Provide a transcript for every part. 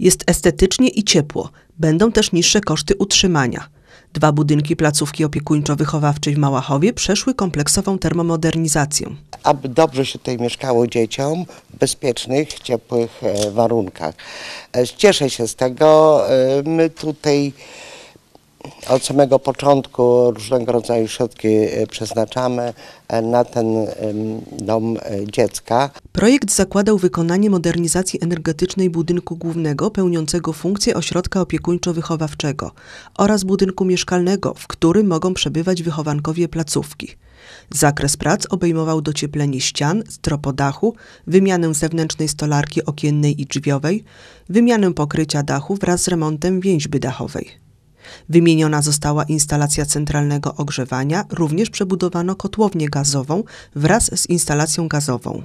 Jest estetycznie i ciepło. Będą też niższe koszty utrzymania. Dwa budynki placówki opiekuńczo-wychowawczej w Małachowie przeszły kompleksową termomodernizację. Aby dobrze się tutaj mieszkało dzieciom w bezpiecznych, ciepłych e, warunkach. E, cieszę się z tego. E, my tutaj od samego początku różnego rodzaju środki e, przeznaczamy e, na ten dom e, dziecka. Projekt zakładał wykonanie modernizacji energetycznej budynku głównego pełniącego funkcję ośrodka opiekuńczo-wychowawczego oraz budynku mieszkalnego, w którym mogą przebywać wychowankowie placówki. Zakres prac obejmował docieplenie ścian, stropodachu, wymianę zewnętrznej stolarki okiennej i drzwiowej, wymianę pokrycia dachu wraz z remontem więźby dachowej. Wymieniona została instalacja centralnego ogrzewania, również przebudowano kotłownię gazową wraz z instalacją gazową.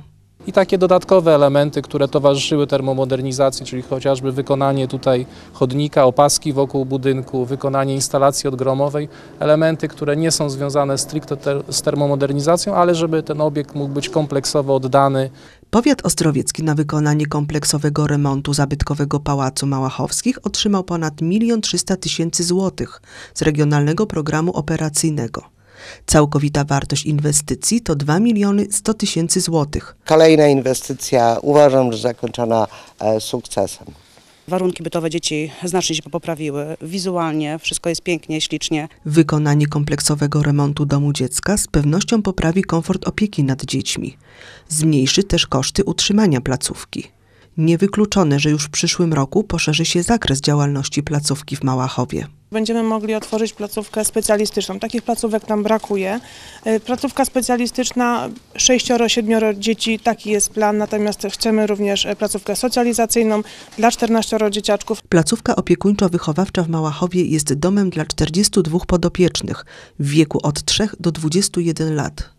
I takie dodatkowe elementy, które towarzyszyły termomodernizacji, czyli chociażby wykonanie tutaj chodnika, opaski wokół budynku, wykonanie instalacji odgromowej, elementy, które nie są związane stricte ter z termomodernizacją, ale żeby ten obiekt mógł być kompleksowo oddany. Powiat Ostrowiecki na wykonanie kompleksowego remontu zabytkowego Pałacu Małachowskich otrzymał ponad 1 300 tysięcy złotych z regionalnego programu operacyjnego. Całkowita wartość inwestycji to 2 miliony 100 tysięcy złotych. Kolejna inwestycja uważam, że zakończona e, sukcesem. Warunki bytowe dzieci znacznie się poprawiły. Wizualnie wszystko jest pięknie, ślicznie. Wykonanie kompleksowego remontu domu dziecka z pewnością poprawi komfort opieki nad dziećmi. Zmniejszy też koszty utrzymania placówki. Niewykluczone, że już w przyszłym roku poszerzy się zakres działalności placówki w Małachowie będziemy mogli otworzyć placówkę specjalistyczną. Takich placówek nam brakuje. E, placówka specjalistyczna, 6-7 dzieci, taki jest plan, natomiast chcemy również e, placówkę socjalizacyjną dla 14 dzieciaczków. Placówka opiekuńczo-wychowawcza w Małachowie jest domem dla 42 podopiecznych w wieku od 3 do 21 lat.